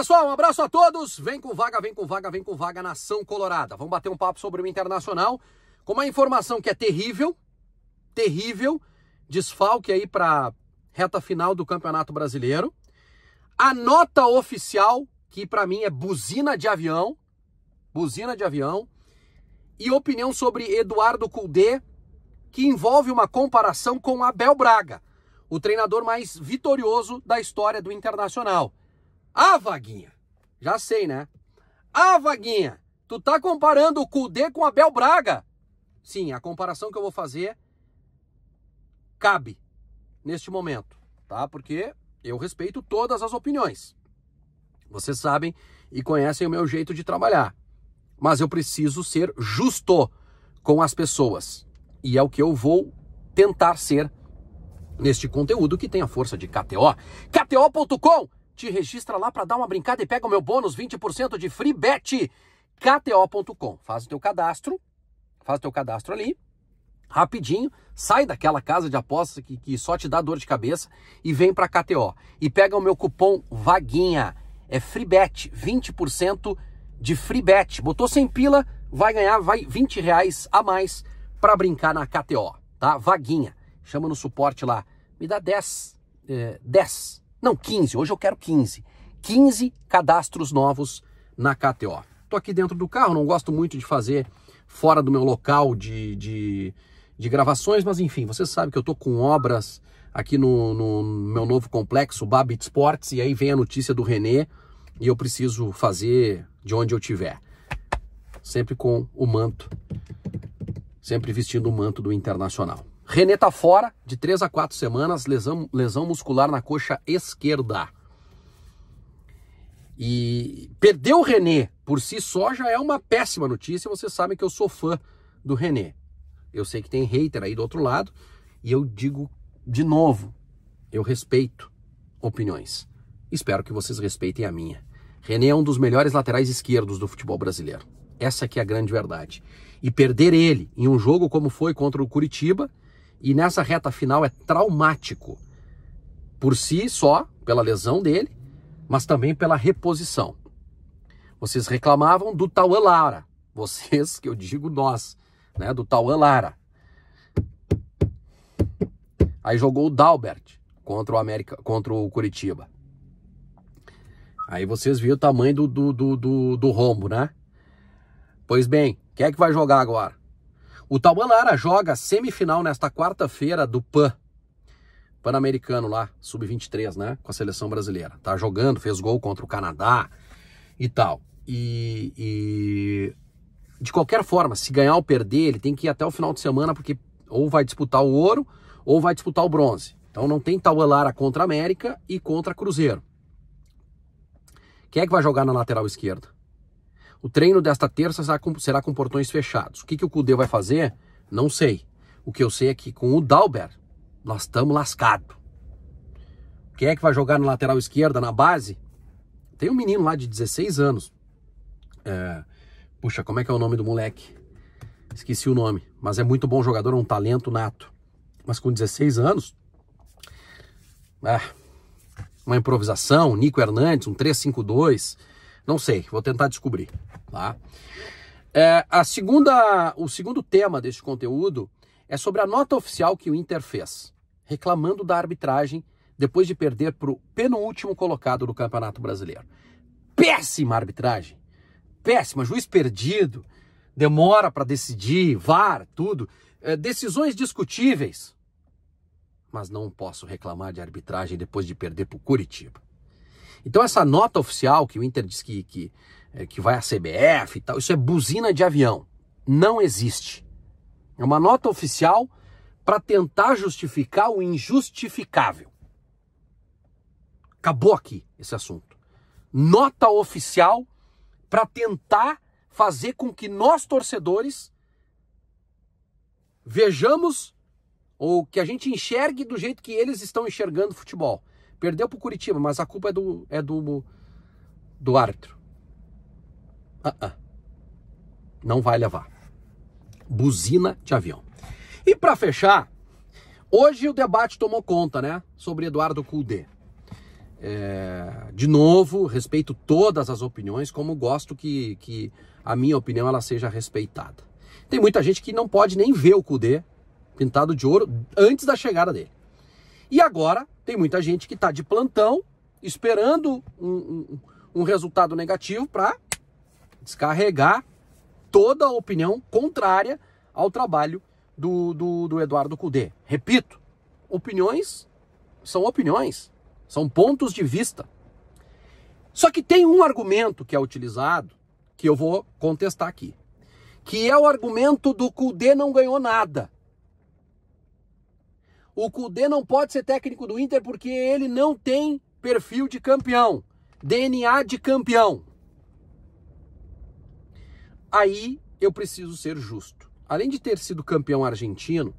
pessoal, um abraço a todos. Vem com vaga, vem com vaga, vem com vaga, Nação Colorada. Vamos bater um papo sobre o Internacional. Com uma informação que é terrível, terrível, desfalque aí para reta final do Campeonato Brasileiro. A nota oficial, que para mim é buzina de avião, buzina de avião, e opinião sobre Eduardo Cudê, que envolve uma comparação com Abel Braga, o treinador mais vitorioso da história do Internacional. A vaguinha. Já sei, né? A vaguinha. Tu tá comparando o Kudê com Abel Braga. Sim, a comparação que eu vou fazer cabe neste momento, tá? Porque eu respeito todas as opiniões. Vocês sabem e conhecem o meu jeito de trabalhar. Mas eu preciso ser justo com as pessoas. E é o que eu vou tentar ser neste conteúdo que tem a força de KTO. KTO.com te registra lá para dar uma brincada e pega o meu bônus 20% de free bet kto.com. Faz o teu cadastro, faz o teu cadastro ali, rapidinho, sai daquela casa de aposta que, que só te dá dor de cabeça e vem para KTO e pega o meu cupom vaguinha, é free bet, 20% de free bet. Botou sem pila, vai ganhar vai 20 reais a mais para brincar na KTO, tá? Vaguinha. Chama no suporte lá. Me dá 10, é, 10 não, 15. Hoje eu quero 15. 15 cadastros novos na KTO. Estou aqui dentro do carro, não gosto muito de fazer fora do meu local de, de, de gravações, mas enfim, você sabe que eu estou com obras aqui no, no, meu novo complexo, Babit Sports, e aí vem a notícia do René e eu preciso fazer de onde eu tiver. Sempre com o manto, sempre vestindo o manto do Internacional. René tá fora de três a quatro semanas, lesão, lesão muscular na coxa esquerda. E perder o René por si só já é uma péssima notícia. Vocês sabem que eu sou fã do René. Eu sei que tem hater aí do outro lado. E eu digo de novo: eu respeito opiniões. Espero que vocês respeitem a minha. René é um dos melhores laterais esquerdos do futebol brasileiro. Essa aqui é a grande verdade. E perder ele em um jogo como foi contra o Curitiba e nessa reta final é traumático por si só, pela lesão dele, mas também pela reposição. Vocês reclamavam do Tauan Lara, vocês que eu digo nós, né, do Tauan Lara. Aí jogou o Dalbert contra o América, contra o Curitiba. Aí vocês viram o tamanho do, do, do, do, do rombo, né? Pois bem, quem é que vai jogar agora? O Lara joga semifinal nesta quarta-feira do PAN. Pan-Americano lá, sub-23, né? Com a seleção brasileira. Tá jogando, fez gol contra o Canadá e tal. E, e, de qualquer forma, se ganhar ou perder, ele tem que ir até o final de semana, porque ou vai disputar o ouro ou vai disputar o bronze. Então não tem Lara contra América e contra Cruzeiro. Quem é que vai jogar na lateral esquerda? O treino desta terça será com, portões fechados. O que, que o Cudê vai fazer? Não sei. O que eu sei é que com o Dauber, nós estamos lascados. Quem é que vai jogar na lateral esquerda, na base? Tem um menino lá de 16 anos. É... Puxa, como é que é o nome do moleque? Esqueci o nome. Mas é muito bom jogador, é um talento nato. Mas com 16 anos... é uma improvisação, Nico Hernandes, um 3-5-2... Não sei, vou tentar descobrir. Tá? É, a segunda, o segundo tema deste conteúdo é sobre a nota oficial que o Inter fez, reclamando da arbitragem depois de perder para o penúltimo colocado do Campeonato Brasileiro. Péssima arbitragem, péssima, juiz perdido, demora para decidir, VAR, tudo, é, decisões discutíveis. Mas não posso reclamar de arbitragem depois de perder para o Curitiba. Então essa nota oficial que o Inter diz que, que é, que vai à CBF e tal. Isso é buzina de avião. Não existe. É uma nota oficial para tentar justificar o injustificável. Acabou aqui esse assunto. Nota oficial para tentar fazer com que nós torcedores vejamos ou que a gente enxergue do jeito que eles estão enxergando futebol. Perdeu para o Curitiba, mas a culpa é do é do do árbitro. Uh -uh. Não vai levar. Buzina de avião. E para fechar, hoje o debate tomou conta, né? Sobre Eduardo Cudê. É, de novo, respeito todas as opiniões, como gosto que, que a minha opinião ela seja respeitada. Tem muita gente que não pode nem ver o Cudê pintado de ouro antes da chegada dele. E agora tem muita gente que está de plantão esperando um, um, um resultado negativo para descarregar toda a opinião contrária ao trabalho do, do, do Eduardo Cudê. Repito, opiniões são opiniões, são pontos de vista. Só que tem um argumento que é utilizado que eu vou contestar aqui, que é o argumento do Cudê não ganhou nada. O Cudê não pode ser técnico do Inter porque ele não tem perfil de campeão, DNA de campeão aí eu preciso ser justo. Além de ter sido campeão argentino,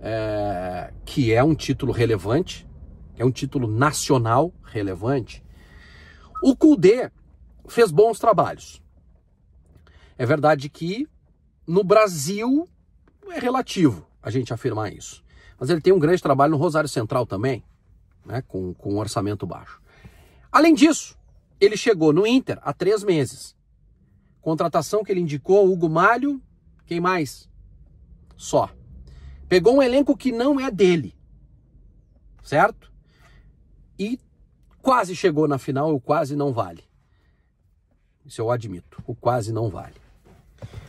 é, que é um título relevante, é um título nacional relevante, o Kudê fez bons trabalhos. É verdade que no Brasil é relativo a gente afirmar isso. Mas ele tem um grande trabalho no Rosário Central também, né, com, com um orçamento baixo. Além disso, ele chegou no Inter há três meses. Contratação que ele indicou, Hugo Malho, quem mais? Só. Pegou um elenco que não é dele, certo? E quase chegou na final, o quase não vale. Isso eu admito, o quase não vale.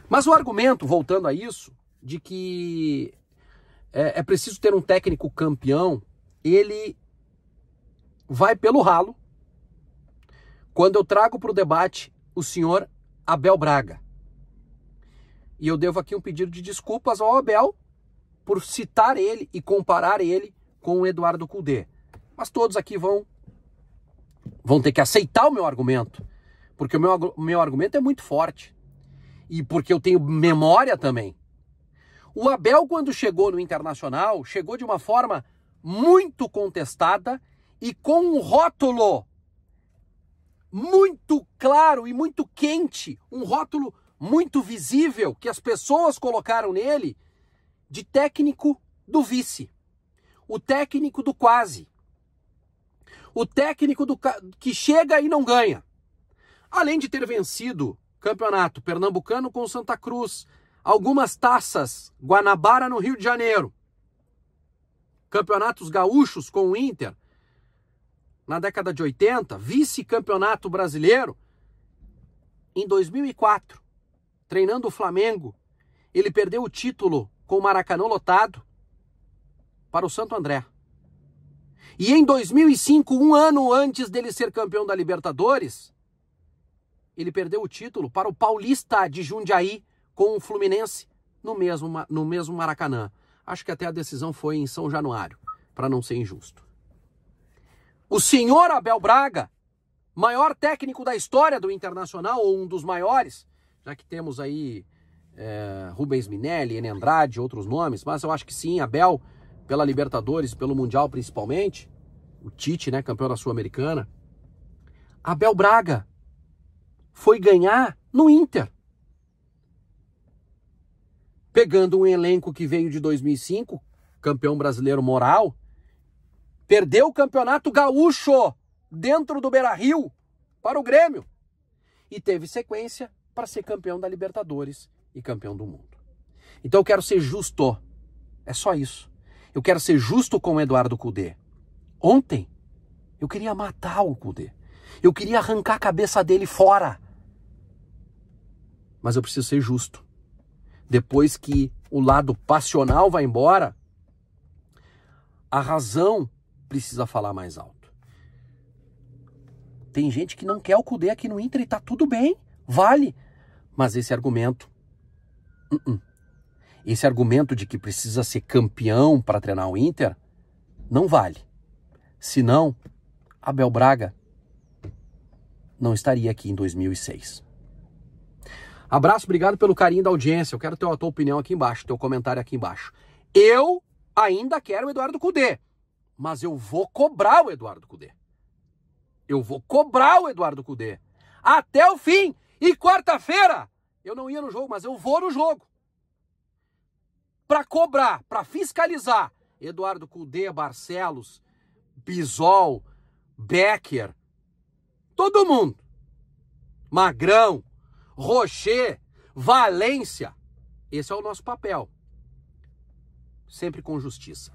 Mas o argumento, voltando a isso, de que é, é preciso ter um técnico campeão, ele vai pelo ralo quando eu trago para o debate o senhor Abel Braga. E eu devo aqui um pedido de desculpas ao Abel por citar ele e comparar ele com o Eduardo Cudê. Mas todos aqui vão vão ter que aceitar o meu argumento, porque o meu, meu argumento é muito forte. E porque eu tenho memória também. O Abel, quando chegou no Internacional, chegou de uma forma muito contestada e com um rótulo muito claro e muito quente, um rótulo muito visível que as pessoas colocaram nele de técnico do vice, o técnico do quase, o técnico do que chega e não ganha. Além de ter vencido campeonato pernambucano com Santa Cruz, algumas taças Guanabara no Rio de Janeiro, campeonatos gaúchos com o Inter, na década de 80, vice-campeonato brasileiro. Em 2004, treinando o Flamengo, ele perdeu o título com o Maracanã lotado para o Santo André. E em 2005, um ano antes dele ser campeão da Libertadores, ele perdeu o título para o Paulista de Jundiaí com o Fluminense no mesmo, no mesmo Maracanã. Acho que até a decisão foi em São Januário, para não ser injusto. O senhor Abel Braga, maior técnico da história do Internacional, ou um dos maiores, já que temos aí é, Rubens Minelli, Enem Andrade, outros nomes, mas eu acho que sim, Abel, pela Libertadores, pelo Mundial principalmente, o Tite, né, campeão da Sul-Americana. Abel Braga foi ganhar no Inter. Pegando um elenco que veio de 2005, campeão brasileiro moral, Perdeu o campeonato gaúcho dentro do Beira Rio para o Grêmio. E teve sequência para ser campeão da Libertadores e campeão do mundo. Então eu quero ser justo. É só isso. Eu quero ser justo com o Eduardo Cudê. Ontem eu queria matar o Cudê. Eu queria arrancar a cabeça dele fora. Mas eu preciso ser justo. Depois que o lado passional vai embora, a razão precisa falar mais alto. Tem gente que não quer o Cudê aqui no Inter e tá tudo bem, vale. Mas esse argumento. Uh -uh. Esse argumento de que precisa ser campeão para treinar o Inter não vale. Senão, Abel Braga não estaria aqui em 2006. Abraço, obrigado pelo carinho da audiência. Eu quero ter a tua opinião aqui embaixo, teu comentário aqui embaixo. Eu ainda quero o Eduardo Cudê mas eu vou cobrar o Eduardo Cudê. Eu vou cobrar o Eduardo Cudê até o fim. E quarta-feira eu não ia no jogo, mas eu vou no jogo. Para cobrar, para fiscalizar Eduardo Cudê, Barcelos, Bisol, Becker, todo mundo. Magrão, Rocher, Valência. Esse é o nosso papel. Sempre com justiça.